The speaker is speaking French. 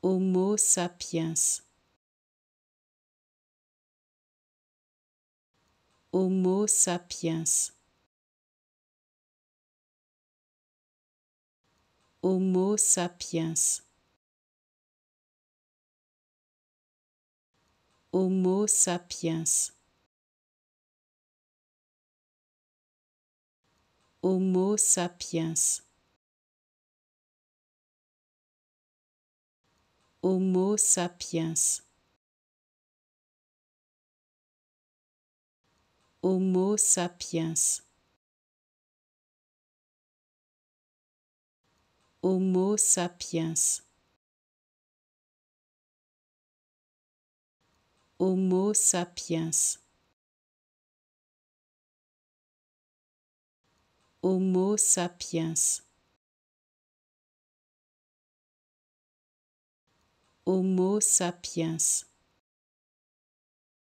Homo sapiens. Homo sapiens. Homo sapiens. Homo sapiens. Homo sapiens. Homo sapiens. Homo sapiens. Homo sapiens. Homo sapiens. Homo sapiens. Homo sapiens.